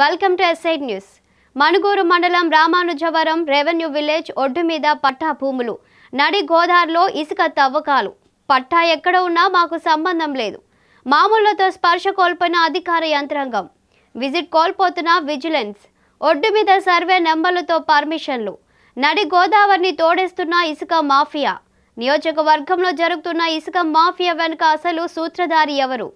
welcome to ఎస్ఐడ్ news Manuguru మండలం Ramanujavaram revenue village ఒడ్డు మీద పట్టా భూములు నడి గోదావరిలో ఇసుక తవ్వకాలు పట్టా ఎక్కడ ఉన్నా మాకు సంబంధం లేదు మామూలతో స్పర్శ కోల్పోయిన అధికార యంత్రాంగం విజిట్ కోల్పోతున్న విజిలెన్స్ ఒడ్డు మీద సర్వే నెంబర్లతో పర్మిషన్లు నడి గోదావరిని తోడేస్తున్న ఇసుక మాఫియా నియోజకవర్గంలో జరుగుతున్న ఇసుక మాఫియా వెనుక అసలు సూత్రధారి ఎవరు